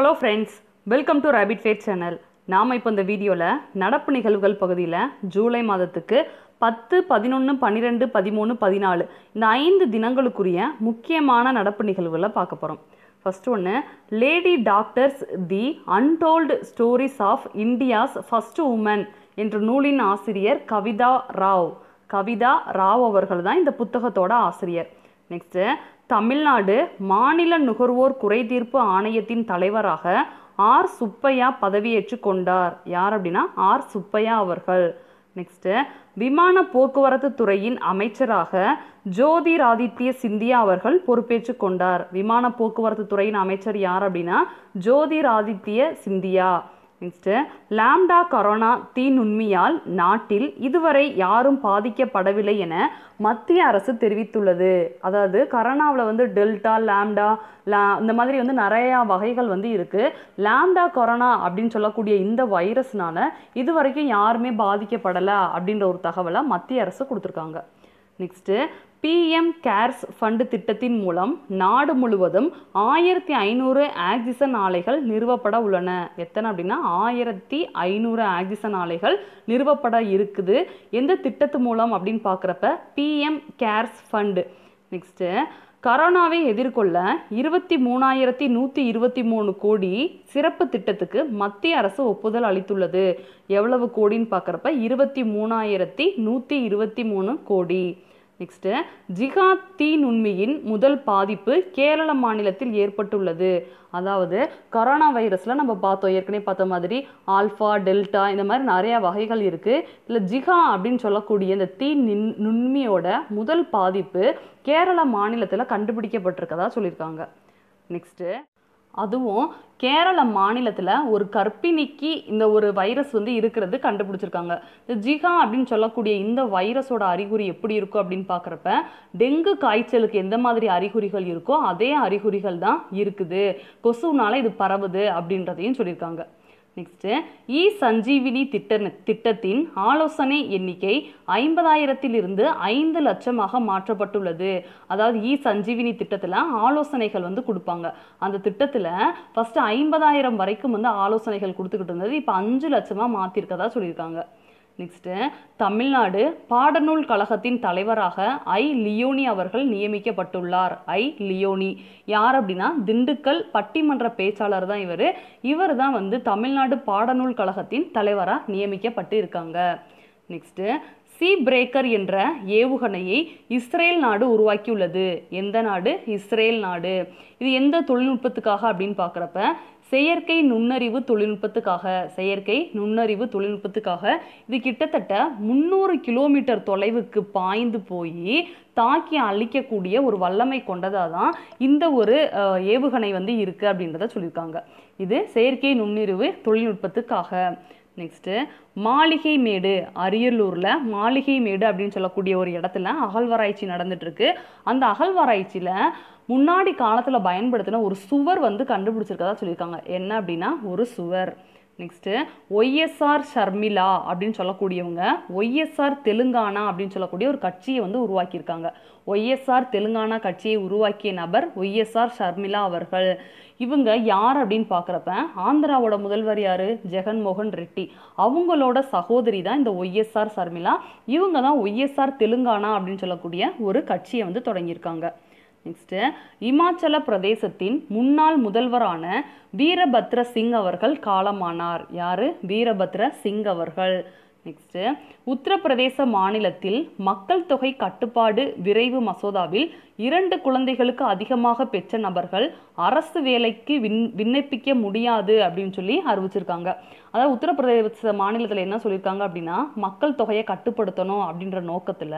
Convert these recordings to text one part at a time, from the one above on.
hello friends welcome to rapid fact channel நாம் இப்போ இந்த வீடியோவில் நடப்பு நிகழ்வுகள் பகுதியில் ஜூலை மாதத்துக்கு பத்து பதினொன்று பன்னிரெண்டு பதிமூணு பதினாலு இந்த ஐந்து தினங்களுக்குரிய முக்கியமான நடப்பு நிகழ்வுகளை பார்க்க போகிறோம் ஃபர்ஸ்ட் ஒன்று lady doctors the untold stories of India's first women என்ற நூலின் ஆசிரியர் கவிதா ராவ் கவிதா ராவ் அவர்கள் தான் இந்த புத்தகத்தோட ஆசிரியர் நெக்ஸ்ட்டு தமிழ்நாடு மாநில நுகர்வோர் குறைதீர்ப்பு ஆணையத்தின் தலைவராக ஆர் சுப்பையா பதவியேற்று கொண்டார் யார் அப்படின்னா ஆர் சுப்பையா அவர்கள் நெக்ஸ்ட்டு விமான போக்குவரத்து துறையின் அமைச்சராக ஜோதிராதித்ய சிந்தியா அவர்கள் பொறுப்பேற்று கொண்டார் விமான போக்குவரத்து துறையின் அமைச்சர் யார் அப்படின்னா Jyotiraditya Scindia next lambda corona நுண்மையால் நாட்டில் இதுவரை யாரும் பாதிக்கப்படவில்லை என மத்திய அரசு தெரிவித்துள்ளது அதாவது கரோனாவில் வந்து டெல்டா லாம்டா லா இந்த மாதிரி வந்து நிறையா வகைகள் வந்து இருக்குது லாம்டா கொரோனா அப்படின்னு சொல்லக்கூடிய இந்த வைரஸ்னால் இது வரைக்கும் யாருமே பாதிக்கப்படலை அப்படின்ற ஒரு தகவலை மத்திய அரசு கொடுத்துருக்காங்க நெக்ஸ்ட்டு பிஎம் கேர்ஸ் ஃபண்டு திட்டத்தின் மூலம் நாடு முழுவதும் ஆயிரத்தி ஐநூறு ஆக்சிசன் ஆலைகள் நிறுவப்பட உள்ளன எத்தனை அப்படின்னா ஆயிரத்தி ஐநூறு ஆக்சிசன் ஆலைகள் நிறுவப்பட இருக்குது எந்த திட்டத்து மூலம் அப்படின்னு பார்க்குறப்ப பிஎம் கேர்ஸ் ஃபண்டு நெக்ஸ்ட்டு கரோனாவை எதிர்கொள்ள இருபத்தி மூணாயிரத்தி நூற்றி இருபத்தி மூணு கோடி சிறப்பு திட்டத்துக்கு மத்திய அரசு ஒப்புதல் அளித்துள்ளது எவ்வளவு கோடின்னு பார்க்குறப்ப இருபத்தி மூணாயிரத்தி நூற்றி இருபத்தி மூணு கோடி நெக்ஸ்ட்டு தீ நுண்மையின் முதல் பாதிப்பு கேரள மாநிலத்தில் ஏற்பட்டுள்ளது அதாவது கொரோனா வைரஸில் நம்ம பார்த்தோம் ஏற்கனவே பார்த்த மாதிரி ஆல்ஃபா டெல்டா இந்த மாதிரி நிறையா வகைகள் இருக்குது இதில் ஜிகா அப்படின்னு சொல்லக்கூடிய இந்த தீ நின் நுண்மையோட முதல் பாதிப்பு கேரள மாநிலத்தில் கண்டுபிடிக்கப்பட்டிருக்கதா சொல்லியிருக்காங்க நெக்ஸ்ட்டு அதுவும் கேரள மாநிலத்தில் ஒரு கர்ப்பிணிக்கு இந்த ஒரு வைரஸ் வந்து இருக்கிறது கண்டுபிடிச்சிருக்காங்க இந்த ஜிகா அப்படின்னு சொல்லக்கூடிய இந்த வைரஸோட அறிகுறி எப்படி இருக்கும் அப்படின்னு பார்க்குறப்ப டெங்கு காய்ச்சலுக்கு எந்த மாதிரி அறிகுறிகள் இருக்கோ அதே அறிகுறிகள் தான் இருக்குது கொசுனால இது பரவுது அப்படின்றதையும் சொல்லியிருக்காங்க நெக்ஸ்ட்டு இ சஞ்சீவினி திட்ட திட்டத்தின் ஆலோசனை எண்ணிக்கை ஐம்பதாயிரத்திலிருந்து ஐந்து லட்சமாக மாற்றப்பட்டுள்ளது அதாவது இ சஞ்சீவினி திட்டத்தில் ஆலோசனைகள் வந்து கொடுப்பாங்க அந்த திட்டத்தில் ஃபஸ்ட்டு ஐம்பதாயிரம் வரைக்கும் வந்து ஆலோசனைகள் கொடுத்துக்கிட்டு இருந்தது இப்போ அஞ்சு லட்சமாக மாற்றிருக்கதா சொல்லியிருக்காங்க நெக்ஸ்ட்டு தமிழ்நாடு பாடநூல் கழகத்தின் தலைவராக ஐ லியோனி அவர்கள் நியமிக்கப்பட்டுள்ளார் ஐ லியோனி யார் அப்படின்னா திண்டுக்கல் பட்டிமன்ற பேச்சாளர் தான் இவர் இவர் தான் வந்து தமிழ்நாடு பாடநூல் கழகத்தின் தலைவராக நியமிக்கப்பட்டு இருக்காங்க நெக்ஸ்ட்டு சீ பிரேக்கர் என்ற ஏவுகணையை இஸ்ரேல் நாடு உருவாக்கியுள்ளது எந்த நாடு இஸ்ரேல் நாடு இது எந்த தொழில்நுட்பத்துக்காக அப்படின்னு பார்க்குறப்ப செயற்கை நுண்ணறிவு தொழில்நுட்பத்துக்காக செயற்கை நுண்ணறிவு தொழில்நுட்பத்துக்காக இது கிட்டத்தட்ட முந்நூறு கிலோமீட்டர் தொலைவுக்கு பாய்ந்து போய் தாக்கி அழிக்கக்கூடிய ஒரு வல்லமை கொண்டதாக தான் இந்த ஒரு ஏவுகணை வந்து இருக்குது அப்படின்றத சொல்லியிருக்காங்க இது செயற்கை நுண்ணறிவு தொழில்நுட்பத்துக்காக நெக்ஸ்ட்டு மாளிகை மேடு அரியலூரில் மாளிகை மேடு அப்படின்னு சொல்லக்கூடிய ஒரு இடத்துல அகழ்வாராய்ச்சி நடந்துட்டுருக்கு அந்த அகழ்வாராய்ச்சியில் முன்னாடி காலத்தில் பயன்படுத்தின ஒரு சுவர் வந்து கண்டுபிடிச்சிருக்கதா சொல்லியிருக்காங்க என்ன அப்படின்னா ஒரு சுவர் நெக்ஸ்ட்டு ஒய்எஸ்ஆர் ஷர்மிளா அப்படின்னு சொல்லக்கூடியவங்க ஒய்எஸ்ஆர் தெலுங்கானா அப்படின்னு சொல்லக்கூடிய ஒரு கட்சியை வந்து உருவாக்கியிருக்காங்க ஒய்எஸ்ஆர் தெலுங்கானா கட்சியை உருவாக்கிய நபர் ஒய்எஸ்ஆர் ஷர்மிலா அவர்கள் இவங்க யார் அப்படின்னு பார்க்குறப்ப ஆந்திராவோட முதல்வர் யார் ஜெகன்மோகன் ரெட்டி அவங்களோட சகோதரி தான் இந்த ஒய்எஸ்ஆர் சர்மிளா இவங்க தான் ஒய்எஸ்ஆர் தெலுங்கானா அப்படின்னு சொல்லக்கூடிய ஒரு கட்சியை வந்து தொடங்கியிருக்காங்க நெக்ஸ்ட்டு இமாச்சல பிரதேசத்தின் முன்னாள் முதல்வரான வீரபத்ர சிங் அவர்கள் காலமானார் யார் வீரபத்ர சிங் அவர்கள் நெக்ஸ்ட்டு உத்தரப்பிரதேச மாநிலத்தில் மக்கள் தொகை கட்டுப்பாடு விரைவு மசோதாவில் இரண்டு குழந்தைகளுக்கு அதிகமாக பெற்ற நபர்கள் அரசு வேலைக்கு விண் விண்ணப்பிக்க முடியாது அப்படின்னு சொல்லி அறிவிச்சிருக்காங்க அதாவது உத்தரப்பிரதேச மாநிலத்தில் என்ன சொல்லியிருக்காங்க அப்படின்னா மக்கள் தொகையை கட்டுப்படுத்தணும் அப்படின்ற நோக்கத்தில்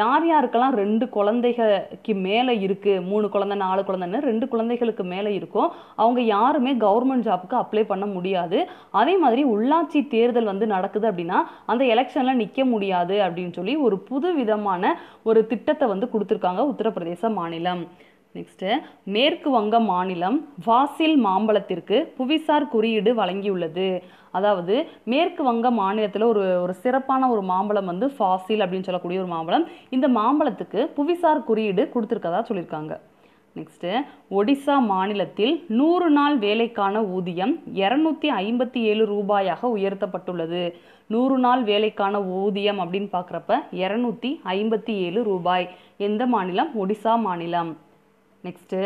யார் யாருக்கெல்லாம் ரெண்டு குழந்தைகளுக்கு மேலே இருக்குது மூணு குழந்தை நாலு குழந்தைன்னு ரெண்டு குழந்தைகளுக்கு மேலே இருக்கோ அவங்க யாருமே கவர்மெண்ட் ஜாப்புக்கு அப்ளை பண்ண முடியாது அதே மாதிரி உள்ளாட்சி தேர்தல் வந்து நடக்குது அப்படின்னா அந்த எலெக்ஷனில் நிற்க முடியாது அப்படின்னு சொல்லி ஒரு புது விதமான ஒரு திட்டத்தை வந்து கொடுத்துருக்காங்க உத்தரப்பிரதேச மாநிலம் நெக்ஸ்ட்டு மேற்கு வங்க மாநிலம் வாசில் மாம்பழத்திற்கு புவிசார் குறியீடு வழங்கியுள்ளது அதாவது மேற்கு வங்க மாநிலத்தில் ஒரு ஒரு சிறப்பான ஒரு மாம்பழம் வந்து ஃபாசில் அப்படின்னு சொல்லக்கூடிய ஒரு மாம்பழம் இந்த மாம்பழத்துக்கு புவிசார் குறியீடு கொடுத்துருக்கதா சொல்லியிருக்காங்க நெக்ஸ்ட்டு ஒடிசா மாநிலத்தில் நூறு நாள் வேலைக்கான ஊதியம் இரநூத்தி ஐம்பத்தி ஏழு ரூபாயாக உயர்த்தப்பட்டுள்ளது நூறு நாள் வேலைக்கான ஊதியம் அப்படின்னு பார்க்குறப்ப இரநூத்தி ஐம்பத்தி ஏழு ரூபாய் எந்த மாநிலம் ஒடிசா மாநிலம் நெக்ஸ்ட்டு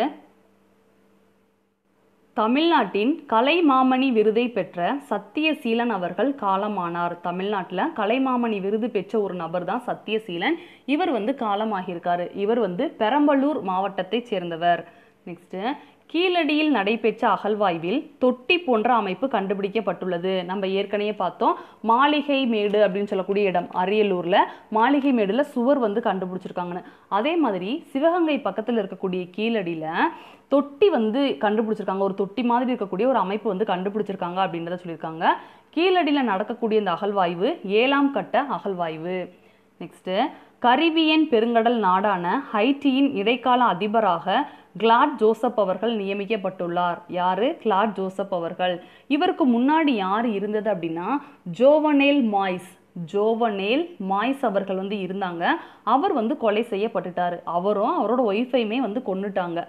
தமிழ்நாட்டின் கலைமாமணி விருதை பெற்ற சத்தியசீலன் அவர்கள் காலமானார் தமிழ்நாட்டில் கலைமாமணி விருது பெற்ற ஒரு நபர் தான் சத்தியசீலன் இவர் வந்து காலமாகியிருக்காரு இவர் வந்து பெரம்பலூர் மாவட்டத்தை சேர்ந்தவர் நெக்ஸ்ட்டு கீழடியில் நடைபெற்ற அகழ்வாய்வில் தொட்டி போன்ற அமைப்பு கண்டுபிடிக்கப்பட்டுள்ளது நம்ம ஏற்கனவே பார்த்தோம் மாளிகை மேடு அப்படின்னு சொல்லக்கூடிய இடம் அரியலூரில் மாளிகை மேடில் சுவர் வந்து கண்டுபிடிச்சிருக்காங்கன்னு அதே மாதிரி சிவகங்கை பக்கத்தில் இருக்கக்கூடிய கீழடியில் தொட்டி வந்து கண்டுபிடிச்சிருக்காங்க ஒரு தொட்டி மாதிரி இருக்கக்கூடிய ஒரு அமைப்பு வந்து கண்டுபிடிச்சிருக்காங்க அப்படின்றத சொல்லியிருக்காங்க கீழடியில் நடக்கக்கூடிய இந்த அகழ்வாய்வு ஏழாம் கட்ட அகழ்வாய்வு நெக்ஸ்ட்டு கரிபியன் பெருங்கடல் நாடான ஹைட்டியின் இடைக்கால அதிபராக கிளாட் ஜோசப் அவர்கள் நியமிக்கப்பட்டுள்ளார் யாரு கிளாட் ஜோசப் அவர்கள் இவருக்கு முன்னாடி யார் இருந்தது அப்படின்னா ஜோவனேல் மாய்ஸ் ஜோவனேல் மாய்ஸ் அவர்கள் வந்து இருந்தாங்க அவர் வந்து கொலை செய்யப்பட்டுட்டார் அவரும் அவரோட ஒய்ஃபையுமே வந்து கொண்டுட்டாங்க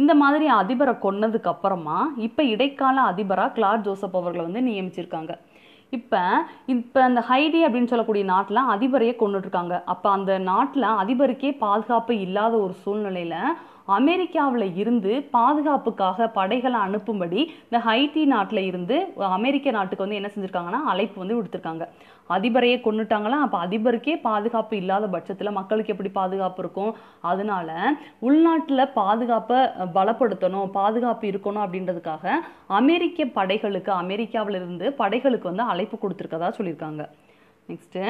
இந்த மாதிரி அதிபரை கொன்னதுக்கு அப்புறமா இப்போ இடைக்கால அதிபராக கிளாட் ஜோசப் அவர்களை வந்து நியமிச்சிருக்காங்க இப்போ இப்போ அந்த ஹைடி அப்படின்னு சொல்லக்கூடிய நாட்டில் அதிபரையே கொண்டுட்ருக்காங்க அப்போ அந்த நாட்டில் அதிபருக்கே பாதுகாப்பு இல்லாத ஒரு சூழ்நிலையில் அமெரிக்காவில் இருந்து பாதுகாப்புக்காக படைகளை அனுப்பும்படி இந்த ஹைட்டி நாட்டில் இருந்து அமெரிக்க நாட்டுக்கு வந்து என்ன செஞ்சுருக்காங்கன்னா அழைப்பு வந்து விடுத்திருக்காங்க அதிபரையே கொண்டுட்டாங்களா அப்போ அதிபருக்கே பாதுகாப்பு இல்லாத பட்சத்தில் மக்களுக்கு எப்படி பாதுகாப்பு இருக்கும் அதனால உள்நாட்டில் பாதுகாப்பை பலப்படுத்தணும் பாதுகாப்பு இருக்கணும் அப்படின்றதுக்காக அமெரிக்க படைகளுக்கு அமெரிக்காவிலிருந்து படைகளுக்கு வந்து அழைப்பு கொடுத்துருக்கதா சொல்லியிருக்காங்க நெக்ஸ்ட்டு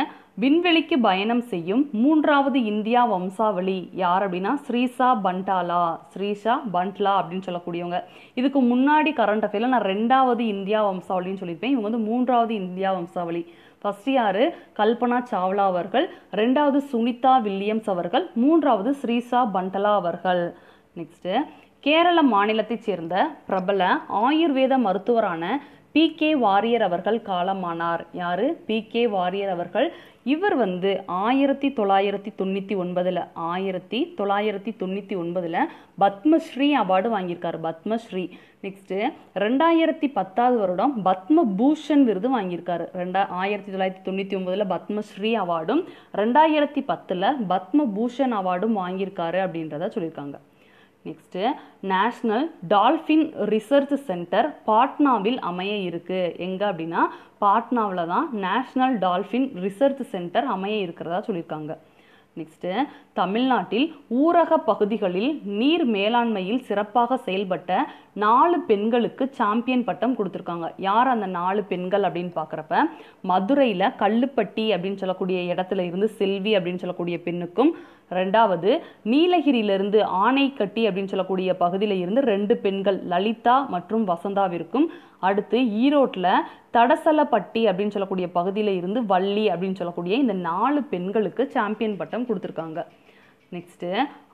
விண்வெளிக்கு பயணம் செய்யும் மூன்றாவது இந்தியா வம்சாவளி யார் அப்படின்னா ஸ்ரீஷா பண்டாலா ஸ்ரீஷா பண்ட்லா அப்படின்னு சொல்லக்கூடியவங்க இதுக்கு முன்னாடி கரண்ட் அஃபேரில் நான் ரெண்டாவது இந்தியா வம்சாவளின்னு சொல்லியிருப்பேன் இவங்க வந்து மூன்றாவது இந்தியா வம்சாவளி ஃபர்ஸ்ட் யார் கல்பனா சாவ்லா அவர்கள் ரெண்டாவது சுனிதா வில்லியம்ஸ் அவர்கள் மூன்றாவது ஸ்ரீஷா பண்டலா அவர்கள் நெக்ஸ்ட்டு கேரள மாநிலத்தைச் சேர்ந்த பிரபல ஆயுர்வேத மருத்துவரான பி கே வாரியர் அவர்கள் காலமானார் யார் பி கே வாரியர் அவர்கள் இவர் வந்து ஆயிரத்தி தொள்ளாயிரத்தி தொண்ணூற்றி ஒன்பதில் ஆயிரத்தி தொள்ளாயிரத்தி தொண்ணூற்றி ஒன்பதில் பத்மஸ்ரீ அவார்டு வாங்கியிருக்காரு பத்மஸ்ரீ நெக்ஸ்ட்டு ரெண்டாயிரத்தி பத்தாவது வருடம் பத்ம பூஷன் விருது வாங்கியிருக்காரு ரெண்டா ஆயிரத்தி தொள்ளாயிரத்தி தொண்ணூற்றி ஒம்பதில் பத்மஸ்ரீ அவார்டும் ரெண்டாயிரத்தி பத்தில் பத்ம பூஷன் அவார்டும் வாங்கியிருக்காரு அப்படின்றத சொல்லியிருக்காங்க next national dolphin research centre பாட்னாவில் அமைய இருக்குது எங்கே அப்படின்னா பாட்னாவில் தான் நேஷ்னல் டால்ஃபின் ரிசர்ச் சென்டர் அமைய இருக்கிறதா சொல்லியிருக்காங்க நெக்ஸ்ட்டு தமிழ்நாட்டில் ஊரக பகுதிகளில் நீர் மேலாண்மையில் சிறப்பாக செயல்பட்ட நாலு பெண்களுக்கு சாம்பியன் பட்டம் கொடுத்துருக்காங்க யார் அந்த நாலு பெண்கள் அப்படின்னு பார்க்குறப்ப மதுரையில் கல்லுப்பட்டி அப்படின்னு சொல்லக்கூடிய இடத்துல இருந்து செல்வி அப்படின்னு சொல்லக்கூடிய பெண்ணுக்கும் ரெண்டாவது நீலகிரியிலிருந்து ஆனைக்கட்டி அப்படின்னு சொல்லக்கூடிய பகுதியில் இருந்து ரெண்டு பெண்கள் லலிதா மற்றும் வசந்தாவிற்கும் அடுத்து ஈரோட்டில் தடசலப்பட்டி அப்படின்னு சொல்லக்கூடிய பகுதியில் இருந்து வள்ளி அப்படின்னு சொல்லக்கூடிய இந்த நாலு பெண்களுக்கு சாம்பியன் பட்டம் கொடுத்துருக்காங்க நெக்ஸ்ட்டு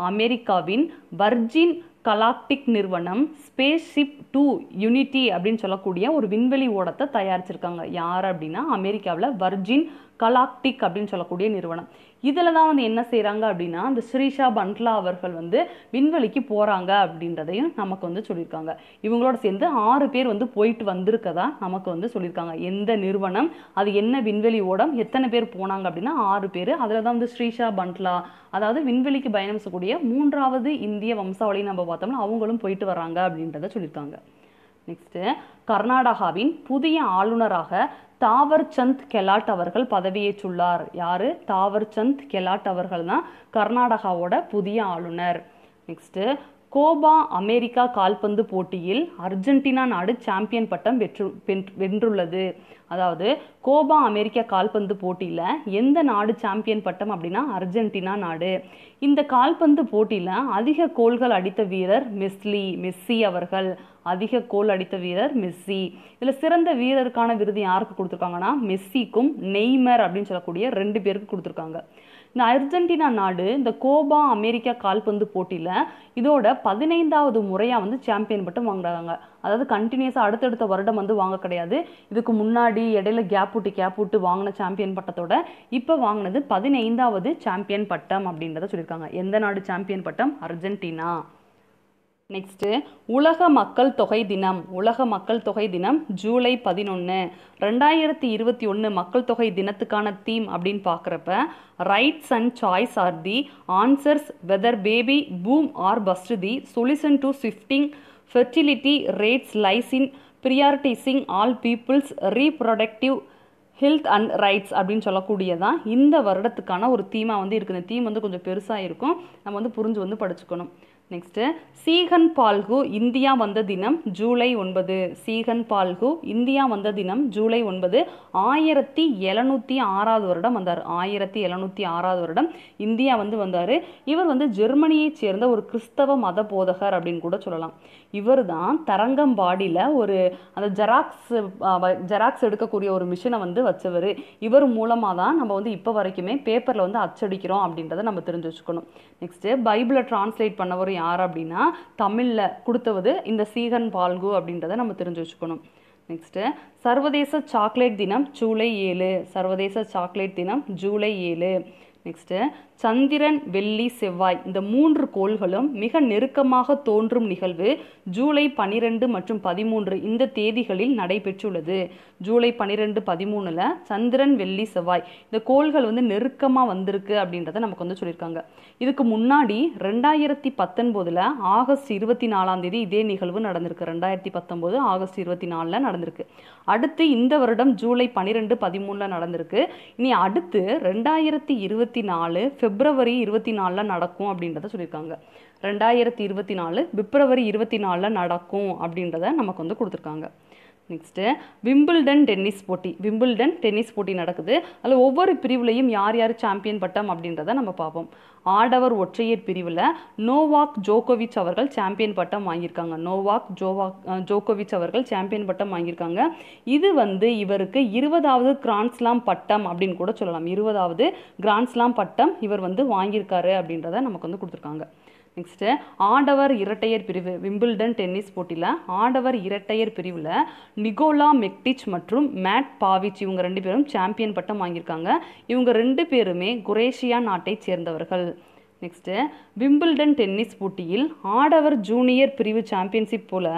அமெரிக்காவின் வர்ஜின் கலாக்டிக் நிறுவனம் ஸ்பேஸ் ஷிப் டூ யூனிட்டி அப்படின்னு சொல்லக்கூடிய ஒரு விண்வெளி ஓடத்தை தயாரிச்சிருக்காங்க யார் அப்படின்னா அமெரிக்காவில் வர்ஜின் கலாக்டிக் அப்படின்னு சொல்லக்கூடிய நிறுவனம் இதில் தான் வந்து என்ன செய்கிறாங்க அப்படின்னா அந்த ஸ்ரீஷா பண்ட்லா அவர்கள் வந்து விண்வெளிக்கு போகிறாங்க அப்படின்றதையும் நமக்கு வந்து சொல்லியிருக்காங்க இவங்களோட சேர்ந்து ஆறு பேர் வந்து போயிட்டு வந்திருக்கதா நமக்கு வந்து சொல்லியிருக்காங்க எந்த நிறுவனம் அது என்ன விண்வெளி ஓடம் எத்தனை பேர் போனாங்க அப்படின்னா ஆறு பேர் அதில் தான் வந்து ஸ்ரீஷா பண்ட்லா அதாவது விண்வெளிக்கு பயணிக்கக்கூடிய மூன்றாவது இந்திய வம்சாவளி நம்ம பார்த்தோம்னா அவங்களும் போயிட்டு வராங்க அப்படின்றத சொல்லியிருக்காங்க நெக்ஸ்ட்டு கர்நாடகாவின் புதிய ஆளுநராக தாவர்சந்த் கெலாட் அவர்கள் பதவியேற்றுள்ளார் யாரு தாவர்சந்த் கெலாட் அவர்கள் தான் கர்நாடகாவோட புதிய ஆளுநர் நெக்ஸ்ட்டு கோபா அமெரிக்கா கால்பந்து போட்டியில் அர்ஜென்டினா நாடு சாம்பியன் பட்டம் வெற்று வென்றுள்ளது அதாவது கோபா அமெரிக்கா கால்பந்து போட்டியில் எந்த நாடு சாம்பியன் பட்டம் அப்படின்னா அர்ஜென்டினா நாடு இந்த கால்பந்து போட்டியில் அதிக கோல்கள் அடித்த வீரர் மெஸ்லி மெஸ்ஸி அவர்கள் அதிக கோல் அடித்த வீரர் மெஸ்ஸி இதில் சிறந்த வீரருக்கான விருது யாருக்கு கொடுத்துருக்காங்கன்னா மெஸ்ஸிக்கும் நெய்மர் அப்படின்னு சொல்லக்கூடிய ரெண்டு பேருக்கு கொடுத்துருக்காங்க இந்த அர்ஜென்டினா நாடு இந்த கோபா அமெரிக்கா கால்பந்து போட்டியில் இதோட பதினைந்தாவது முறையாக வந்து சாம்பியன் பட்டம் வாங்குறாங்க அதாவது கண்டினியூஸாக அடுத்தடுத்த வருடம் வந்து வாங்க கிடையாது இதுக்கு முன்னாடி இடையில கேப் விட்டு கேப் விட்டு வாங்கின சாம்பியன் பட்டத்தோட இப்போ வாங்கினது பதினைந்தாவது சாம்பியன் பட்டம் அப்படின்றத சொல்லியிருக்காங்க எந்த நாடு சாம்பியன் பட்டம் அர்ஜென்டினா நெக்ஸ்ட்டு உலக மக்கள் தொகை தினம் உலக மக்கள் தொகை தினம் ஜூலை பதினொன்று ரெண்டாயிரத்தி இருபத்தி ஒன்று மக்கள் தொகை தினத்துக்கான தீம் அப்படின்னு பார்க்குறப்ப rights and choice are the answers whether baby boom or bust the solution to shifting fertility rates lies in prioritising all people's reproductive health and rights அப்படின்னு சொல்லக்கூடியதான் இந்த வருடத்துக்கான ஒரு தீமாக வந்து இருக்குது தீம் வந்து கொஞ்சம் பெருசாக இருக்கும் நம்ம வந்து புரிஞ்சு வந்து படிச்சுக்கணும் நெக்ஸ்ட்டு சீகன் பால்கு இந்தியா வந்த தினம் ஜூலை ஒன்பது சீகன் பால்கு இந்தியா வந்த தினம் ஜூலை ஒன்பது ஆயிரத்தி எழுநூற்றி ஆறாவது வருடம் வந்தார் ஆயிரத்தி எழுநூற்றி ஆறாவது வருடம் இந்தியா வந்து வந்தார் இவர் வந்து ஜெர்மனியைச் சேர்ந்த ஒரு கிறிஸ்தவ மத போதகர் அப்படின்னு கூட சொல்லலாம் இவர் தான் தரங்கம்பாடியில் ஒரு அந்த ஜெராக்ஸ் ஜெராக்ஸ் எடுக்கக்கூடிய ஒரு மிஷினை வந்து வச்சவர் இவர் மூலமாக தான் நம்ம வந்து இப்போ வரைக்குமே பேப்பரில் வந்து அச்சடிக்கிறோம் அப்படின்றத நம்ம தெரிஞ்சு வச்சுக்கணும் நெக்ஸ்ட்டு பைபிளை டிரான்ஸ்லேட் பண்ணவர் யார் அப்படின்னா தமிழில் கொடுத்தவது இந்த சீகன் பால்கு அப்படின்றத நம்ம தெரிஞ்சு வச்சுக்கணும் நெக்ஸ்ட்டு சர்வதேச சாக்லேட் தினம் ஜூலை ஏழு சர்வதேச சாக்லேட் தினம் ஜூலை ஏழு நெக்ஸ்ட்டு சந்திரன் வெள்ளி செவ்வாய் இந்த மூன்று கோள்களும் மிக நெருக்கமாக தோன்றும் நிகழ்வு ஜூலை பனிரெண்டு மற்றும் பதிமூன்று இந்த தேதிகளில் நடைபெற்றுள்ளது ஜூலை பன்னிரெண்டு பதிமூணில் சந்திரன் வெள்ளி செவ்வாய் இந்த கோள்கள் வந்து நெருக்கமாக வந்திருக்கு அப்படின்றத நமக்கு வந்து சொல்லியிருக்காங்க இதுக்கு முன்னாடி ரெண்டாயிரத்தி பத்தொன்பதில் ஆகஸ்ட் இருபத்தி நாலாம் தேதி இதே நிகழ்வு நடந்திருக்கு ரெண்டாயிரத்தி பத்தொம்போது ஆகஸ்ட் இருபத்தி நாலில் நடந்திருக்கு அடுத்து இந்த வருடம் ஜூலை பன்னிரெண்டு பதிமூணில் நடந்திருக்கு இனி அடுத்து ரெண்டாயிரத்தி இருபத்தி நாலு பிப்ரவரி இருபத்தி நாலில் நடக்கும் அப்படின்றத சொல்லியிருக்காங்க ரெண்டாயிரத்தி இருபத்தி நாலு பிப்ரவரி இருபத்தி நாலில் நடக்கும் அப்படின்றத நமக்கு வந்து கொடுத்துருக்காங்க நெக்ஸ்ட்டு விம்பிள்டன் டென்னிஸ் போட்டி விம்பிள்டன் டென்னிஸ் போட்டி நடக்குது அதில் ஒவ்வொரு பிரிவுலையும் யார் யார் சாம்பியன் பட்டம் அப்படின்றத நம்ம பார்ப்போம் ஆடவர் ஒற்றையர் பிரிவில் நோவாக் ஜோகோவிச் அவர்கள் சாம்பியன் பட்டம் வாங்கியிருக்காங்க நோவாக் ஜோவாக் ஜோகோவிச் அவர்கள் சாம்பியன் பட்டம் வாங்கியிருக்காங்க இது வந்து இவருக்கு இருபதாவது கிராண்ட்ஸ்லாம் பட்டம் அப்படின்னு கூட சொல்லலாம் இருபதாவது கிராண்ட்ஸ்லாம் பட்டம் இவர் வந்து வாங்கியிருக்காரு அப்படின்றத நமக்கு வந்து கொடுத்துருக்காங்க நெக்ஸ்ட்டு ஆடவர் இரட்டையர் பிரிவு விம்பிள்டன் டென்னிஸ் போட்டியில் ஆடவர் இரட்டையர் பிரிவில் நிகோலா மெக்டிச் மற்றும் மேட் பாவிச் இவங்க ரெண்டு பேரும் சாம்பியன் பட்டம் வாங்கியிருக்காங்க இவங்க ரெண்டு பேருமே குரேஷியா நாட்டை சேர்ந்தவர்கள் நெக்ஸ்ட்டு விம்பிள்டன் டென்னிஸ் போட்டியில் ஆடவர் ஜூனியர் பிரிவு சாம்பியன்ஷிப் போல்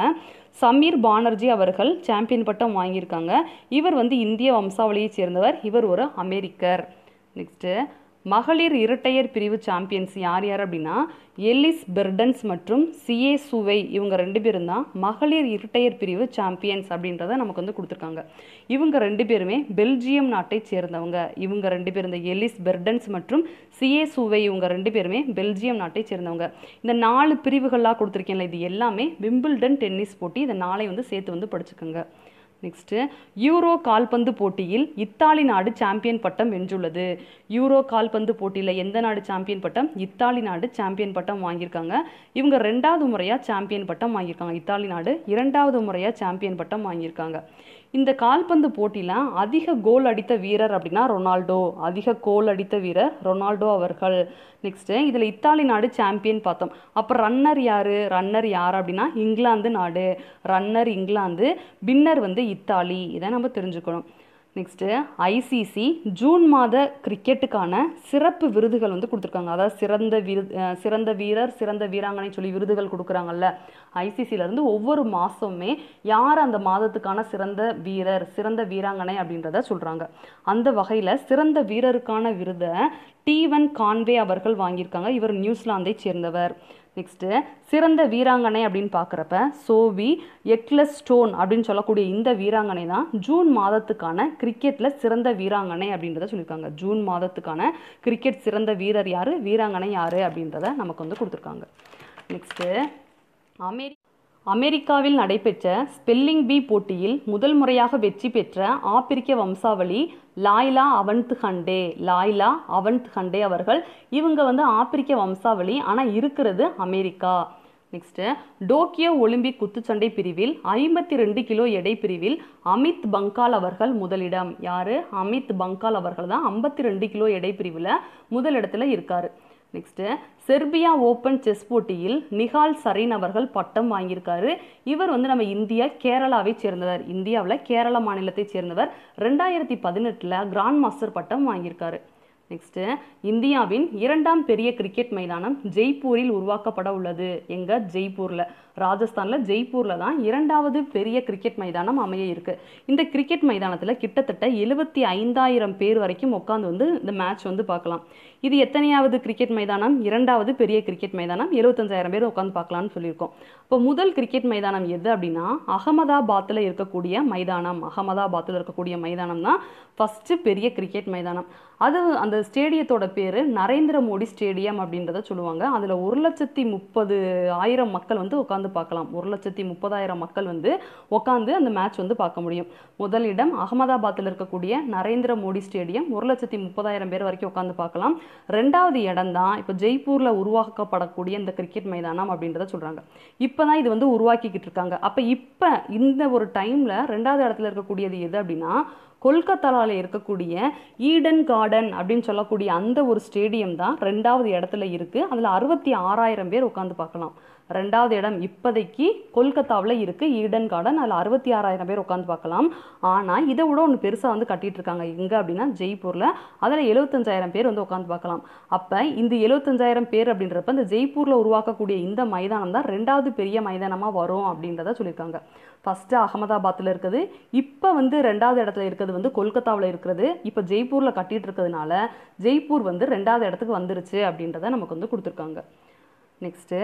சமீர் பானர்ஜி அவர்கள் சாம்பியன் பட்டம் வாங்கியிருக்காங்க இவர் வந்து இந்திய வம்சாவளியைச் சேர்ந்தவர் இவர் ஒரு அமெரிக்கர் நெக்ஸ்ட்டு மகளிர் இரட்டையர் பிரிவு சாம்பியன்ஸ் யார் யார் அப்படின்னா எல்லிஸ் பெர்டன்ஸ் மற்றும் சிஏ சுவை இவங்க ரெண்டு பேரும் தான் மகளிர் இரட்டையர் பிரிவு சாம்பியன்ஸ் அப்படின்றத நமக்கு வந்து கொடுத்துருக்காங்க இவங்க ரெண்டு பேருமே பெல்ஜியம் நாட்டை சேர்ந்தவங்க இவங்க ரெண்டு பேரும் இந்த எல்லிஸ் பெர்டன்ஸ் மற்றும் சிஏ சுவை இவங்க ரெண்டு பேருமே பெல்ஜியம் நாட்டை சேர்ந்தவங்க இந்த நாலு பிரிவுகளாக கொடுத்துருக்கேன்ல இது எல்லாமே விம்பிள்டன் டென்னிஸ் போட்டி இந்த நாளை வந்து சேர்த்து வந்து படிச்சுக்கோங்க நெக்ஸ்ட்டு யூரோ கால்பந்து போட்டியில் இத்தாலி நாடு சாம்பியன் பட்டம் வென்றுள்ளது யூரோ கால்பந்து போட்டியில் எந்த நாடு சாம்பியன் பட்டம் இத்தாலி நாடு சாம்பியன் பட்டம் வாங்கியிருக்காங்க இவங்க ரெண்டாவது முறையாக சாம்பியன் பட்டம் வாங்கியிருக்காங்க இத்தாலி நாடு இரண்டாவது முறையாக சாம்பியன் பட்டம் வாங்கியிருக்காங்க இந்த கால்பந்து போட்டியில் அதிக கோல் அடித்த வீரர் அப்படின்னா ரொனால்டோ அதிக கோல் அடித்த வீரர் ரொனால்டோ அவர்கள் நெக்ஸ்ட்டு இதில் இத்தாலி நாடு சாம்பியன் பார்த்தோம் அப்போ ரன்னர் யார் ரன்னர் யார் அப்படின்னா இங்கிலாந்து நாடு ரன்னர் இங்கிலாந்து பின்னர் வந்து இத்தாலி இதை நம்ம தெரிஞ்சுக்கணும் நெக்ஸ்ட்டு ஐசிசி ஜூன் மாத கிரிக்கெட்டுக்கான சிறப்பு விருதுகள் வந்து கொடுத்துருக்காங்க அதாவது சிறந்த விரு சிறந்த வீரர் சிறந்த வீராங்கனை சொல்லி விருதுகள் கொடுக்குறாங்கல்ல ஐசிசியிலேருந்து ஒவ்வொரு மாதமுமே யார் அந்த மாதத்துக்கான சிறந்த வீரர் சிறந்த வீராங்கனை அப்படின்றத சொல்கிறாங்க அந்த வகையில் சிறந்த வீரருக்கான விருதை டீவன் கான்வே அவர்கள் வாங்கியிருக்காங்க இவர் நியூசிலாந்தை சேர்ந்தவர் நெக்ஸ்ட்டு சிறந்த வீராங்கனை அப்படின்னு பார்க்குறப்ப சோவி எக்லஸ் ஸ்டோன் அப்படின்னு சொல்லக்கூடிய இந்த வீராங்கனை தான் ஜூன் மாதத்துக்கான கிரிக்கெட்டில் சிறந்த வீராங்கனை அப்படின்றத சொல்லியிருக்காங்க ஜூன் மாதத்துக்கான கிரிக்கெட் சிறந்த வீரர் யார் வீராங்கனை யார் அப்படின்றத நமக்கு வந்து கொடுத்துருக்காங்க நெக்ஸ்ட்டு அமெரிக்க அமெரிக்காவில் நடைபெற்ற ஸ்பெல்லிங் பி போட்டியில் முதல் முறையாக வெற்றி பெற்ற ஆப்பிரிக்க வம்சாவளி லாய்லா அவந்த் ஹண்டே லாய்லா அவந்த் ஹண்டே அவர்கள் இவங்க வந்து ஆப்பிரிக்க வம்சாவளி ஆனால் இருக்கிறது அமெரிக்கா நெக்ஸ்ட்டு டோக்கியோ ஒலிம்பிக் குத்துச்சண்டை பிரிவில் ஐம்பத்தி ரெண்டு கிலோ எடை பிரிவில் அமித் பங்கால் அவர்கள் முதலிடம் யார் அமித் பங்கால் அவர்கள் தான் ஐம்பத்தி ரெண்டு கிலோ எடை பிரிவில் முதலிடத்தில் இருக்கார் நெக்ஸ்ட்டு செர்பியா ஓப்பன் செஸ் போட்டியில் நிகால் சரீன் அவர்கள் பட்டம் வாங்கியிருக்காரு இவர் வந்து நம்ம இந்தியா கேரளாவை சேர்ந்தவர் இந்தியாவில் கேரள மாநிலத்தை சேர்ந்தவர் ரெண்டாயிரத்தி பதினெட்டில் கிராண்ட் மாஸ்டர் பட்டம் வாங்கியிருக்காரு நெக்ஸ்ட்டு இந்தியாவின் இரண்டாம் பெரிய கிரிக்கெட் மைதானம் ஜெய்ப்பூரில் உருவாக்கப்பட உள்ளது எங்கள் ஜெய்ப்பூரில் ராஜஸ்தானில் ஜெய்ப்பூரில் தான் இரண்டாவது பெரிய கிரிக்கெட் மைதானம் அமைய இருக்குது இந்த கிரிக்கெட் மைதானத்தில் கிட்டத்தட்ட எழுபத்தி ஐந்தாயிரம் பேர் வரைக்கும் உட்காந்து வந்து இந்த மேட்ச் வந்து பார்க்கலாம் இது எத்தனையாவது கிரிக்கெட் மைதானம் இரண்டாவது பெரிய கிரிக்கெட் மைதானம் எழுபத்தஞ்சாயிரம் பேர் உட்காந்து பார்க்கலாம்னு சொல்லியிருக்கோம் இப்போ முதல் கிரிக்கெட் மைதானம் எது அப்படின்னா அகமதாபாத்தில் இருக்கக்கூடிய மைதானம் அகமதாபாத்தில் இருக்கக்கூடிய மைதானம் தான் ஃபஸ்ட்டு பெரிய கிரிக்கெட் மைதானம் அது அந்த ஸ்டேடியத்தோட பேர் நரேந்திர மோடி ஸ்டேடியம் அப்படின்றத சொல்லுவாங்க அதில் ஒரு லட்சத்தி முப்பது ஆயிரம் மக்கள் வந்து உட்காந்து உட்காந்து பார்க்கலாம் ஒரு லட்சத்தி முப்பதாயிரம் மக்கள் வந்து உட்காந்து அந்த மேட்ச் வந்து பார்க்க முடியும் முதலிடம் அகமதாபாத்தில் இருக்கக்கூடிய நரேந்திர மோடி ஸ்டேடியம் ஒரு லட்சத்தி முப்பதாயிரம் பேர் வரைக்கும் உட்காந்து பார்க்கலாம் ரெண்டாவது இடம் தான் இப்போ ஜெய்ப்பூரில் உருவாக்கப்படக்கூடிய இந்த கிரிக்கெட் மைதானம் அப்படின்றத சொல்கிறாங்க இப்போ தான் இது வந்து உருவாக்கிக்கிட்டு இருக்காங்க அப்போ இப்போ இந்த ஒரு டைமில் ரெண்டாவது இடத்துல இருக்கக்கூடியது எது அப்படின்னா கொல்கத்தாவில் இருக்கக்கூடிய ஈடன் கார்டன் அப்படின்னு சொல்லக்கூடிய அந்த ஒரு ஸ்டேடியம் தான் ரெண்டாவது இடத்துல இருக்குது அதில் அறுபத்தி ஆறாயிரம் பேர் உட்காந்து பார்க்கலாம் ரெண்டாவது இடம் இப்போதைக்கு கொல்கத்தாவில் இருக்குது ஈடன் கார்டன் அதில் அறுபத்தி ஆறாயிரம் பேர் உட்காந்து பார்க்கலாம் ஆனால் இதை விட ஒன்று பெருசாக வந்து கட்டிகிட்ருக்காங்க எங்கே அப்படின்னா ஜெய்ப்பூரில் அதில் எழுபத்தஞ்சாயிரம் பேர் வந்து உட்காந்து பார்க்கலாம் அப்போ இந்த எழுபத்தஞ்சாயிரம் பேர் அப்படின்றப்ப இந்த ஜெய்ப்பூரில் உருவாக்கக்கூடிய இந்த மைதானம் தான் ரெண்டாவது பெரிய மைதானமாக வரும் அப்படின்றத சொல்லியிருக்காங்க ஃபஸ்ட்டு அகமதாபாத்தில் இருக்குது இப்போ வந்து ரெண்டாவது இடத்துல இருக்கிறது வந்து கொல்கத்தாவில் இருக்கிறது இப்போ ஜெய்ப்பூரில் கட்டிகிட்டு இருக்கிறதுனால ஜெய்ப்பூர் வந்து ரெண்டாவது இடத்துக்கு வந்துருச்சு அப்படின்றத நமக்கு வந்து கொடுத்துருக்காங்க நெக்ஸ்ட்டு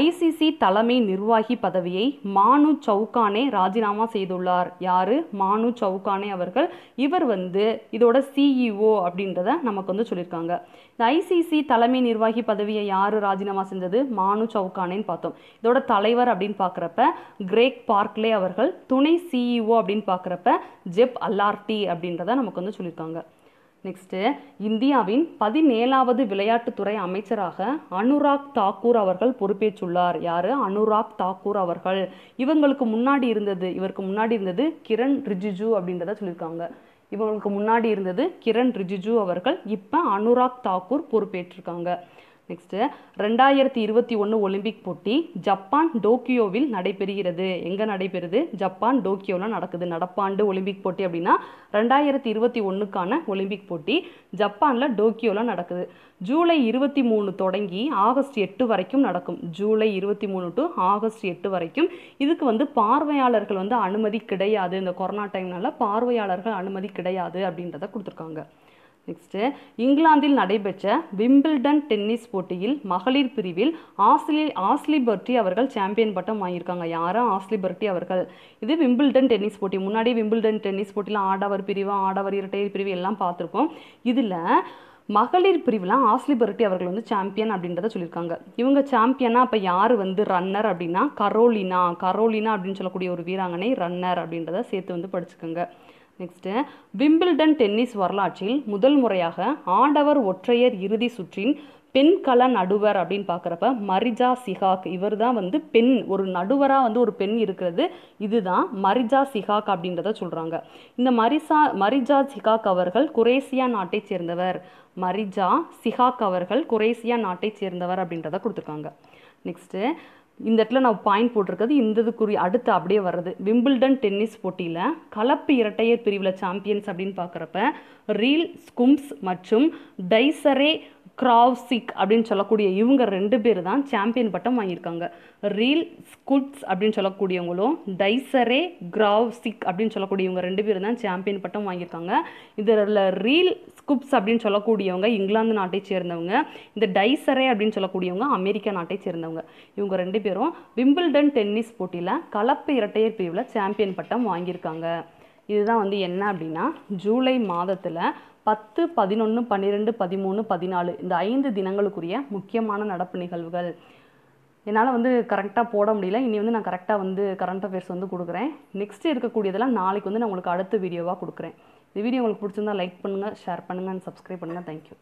ஐசிசி தலைமை நிர்வாகி பதவியை மானு சவுகானே ராஜினாமா செய்துள்ளார் யார் மானு சவுகானே அவர்கள் இவர் வந்து இதோட சிஇஓ e அப்படின்றத நமக்கு வந்து சொல்லியிருக்காங்க இந்த ஐசிசி தலைமை நிர்வாகி பதவியை யார் ராஜினாமா செஞ்சது மானு சவுகானேன்னு பார்த்தோம் இதோட தலைவர் அப்படின்னு பார்க்குறப்ப கிரேக் பார்க்லே அவர்கள் துணை சிஇஓ e அப்படின்னு பார்க்குறப்ப ஜெப் அல்லார்டி அப்படின்றத நமக்கு வந்து சொல்லியிருக்காங்க நெக்ஸ்ட்டு இந்தியாவின் பதினேழாவது விளையாட்டுத்துறை அமைச்சராக அனுராக் தாக்கூர் அவர்கள் பொறுப்பேற்றுள்ளார் யார் அனுராக் தாக்கூர் அவர்கள் இவங்களுக்கு முன்னாடி இருந்தது இவருக்கு முன்னாடி இருந்தது கிரண் ரிஜிஜு அப்படின்றத சொல்லியிருக்காங்க இவங்களுக்கு முன்னாடி இருந்தது கிரண் ரிஜிஜு அவர்கள் இப்போ அனுராக் தாக்கூர் பொறுப்பேற்றிருக்காங்க நெக்ஸ்ட்டு ரெண்டாயிரத்தி இருபத்தி ஒன்று ஒலிம்பிக் போட்டி ஜப்பான் டோக்கியோவில் நடைபெறுகிறது எங்கே நடைபெறுது ஜப்பான் டோக்கியோவில் நடக்குது நடப்பாண்டு ஒலிம்பிக் போட்டி அப்படின்னா ரெண்டாயிரத்தி இருபத்தி ஒன்றுக்கான ஒலிம்பிக் போட்டி ஜப்பானில் டோக்கியோவில் நடக்குது ஜூலை இருபத்தி மூணு தொடங்கி ஆகஸ்ட் எட்டு வரைக்கும் நடக்கும் ஜூலை இருபத்தி மூணு டு ஆகஸ்ட் எட்டு வரைக்கும் இதுக்கு வந்து பார்வையாளர்கள் வந்து அனுமதி கிடையாது இந்த கொரோனா டைம்னால பார்வையாளர்கள் அனுமதி கிடையாது அப்படின்றத கொடுத்துருக்காங்க நெக்ஸ்ட்டு இங்கிலாந்தில் நடைபெற்ற விம்பிள்டன் டென்னிஸ் போட்டியில் மகளிர் பிரிவில் ஆஸ்லி பர்ட்டி அவர்கள் சாம்பியன் பட்டம் வாங்கியிருக்காங்க யாரா பர்ட்டி அவர்கள் இது விம்பிள்டன் டென்னிஸ் போட்டி முன்னாடி விம்பிள்டன் டென்னிஸ் போட்டியில் ஆடவர் பிரிவு ஆடவர் இரட்டையர் பிரிவு எல்லாம் பார்த்துருக்கோம் இதில் மகளிர் பிரிவில் பர்ட்டி அவர்கள் வந்து சாம்பியன் அப்படின்றத சொல்லியிருக்காங்க இவங்க சாம்பியனாக அப்போ யார் வந்து ரன்னர் அப்படின்னா கரோலினா கரோலினா அப்படின்னு சொல்லக்கூடிய ஒரு வீராங்கனை ரன்னர் அப்படின்றத சேர்த்து வந்து படிச்சுக்கோங்க நெக்ஸ்ட்டு விம்பிள்டன் டென்னிஸ் வரலாற்றில் முதல் முறையாக ஆடவர் ஒற்றையர் இறுதி சுற்றின் பெண் கல நடுவர் அப்படின்னு பார்க்குறப்ப மரிஜா சிகாக் இவர் தான் வந்து பெண் ஒரு நடுவராக வந்து ஒரு பெண் இருக்கிறது இதுதான் மரிஜா சிகாக் அப்படின்றத சொல்கிறாங்க இந்த மரிசா மரிஜா சிகாக் அவர்கள் குரேசியா நாட்டைச் சேர்ந்தவர் மரிஜா சிகாக் அவர்கள் குரேசியா நாட்டைச் சேர்ந்தவர் அப்படின்றத கொடுத்துருக்காங்க நெக்ஸ்ட்டு இந்த இடத்துல நான் பாயிண்ட் போட்டிருக்கிறது இந்த இதுக்குரிய அடுத்து அப்படியே வர்றது விம்பிள்டன் டென்னிஸ் போட்டியில் கலப்பு இரட்டையர் பிரிவில் சாம்பியன்ஸ் அப்படின்னு பார்க்குறப்ப ரீல் ஸ்கும்ஸ் மற்றும் டைசரே கிராவ்சிக் அப்படின்னு சொல்லக்கூடிய இவங்க ரெண்டு பேர் தான் சாம்பியன் பட்டம் வாங்கியிருக்காங்க ரீல் ஸ்குட்ஸ் அப்படின்னு சொல்லக்கூடியவங்களும் டைசரே கிராவ்சிக் அப்படின்னு சொல்லக்கூடிய இவங்க ரெண்டு பேர் தான் சாம்பியன் பட்டம் வாங்கியிருக்காங்க இதில் ரீல் குப்ஸ் அப்படின்னு சொல்லக்கூடியவங்க இங்கிலாந்து நாட்டை சேர்ந்தவங்க இந்த டைசரே அப்படின்னு சொல்லக்கூடியவங்க அமெரிக்கா நாட்டை சேர்ந்தவங்க இவங்க ரெண்டு பேரும் விம்பிள்டன் டென்னிஸ் போட்டியில் கலப்பு இரட்டையர் பிரிவில் சாம்பியன் பட்டம் வாங்கியிருக்காங்க இதுதான் வந்து என்ன அப்படின்னா ஜூலை மாதத்தில் பத்து பதினொன்று பன்னிரெண்டு பதிமூணு பதினாலு இந்த ஐந்து தினங்களுக்குரிய முக்கியமான நடப்பு நிகழ்வுகள் என்னால் வந்து கரெக்டாக போட முடியல இனி வந்து நான் கரெக்டாக வந்து கரண்ட் அஃபேர்ஸ் வந்து கொடுக்குறேன் நெக்ஸ்ட் இருக்கக்கூடியதெல்லாம் நாளைக்கு வந்து நான் உங்களுக்கு அடுத்த வீடியோவாக கொடுக்குறேன் இந்த வீடியோ உங்களுக்கு பிடிச்சிருந்தா லைக் பண்ணுங்கள் ஷேர் பண்ணுங்கள் அண்ட் சப்ஸ்கிரைப் பண்ணுங்கள் தேங்க்யூ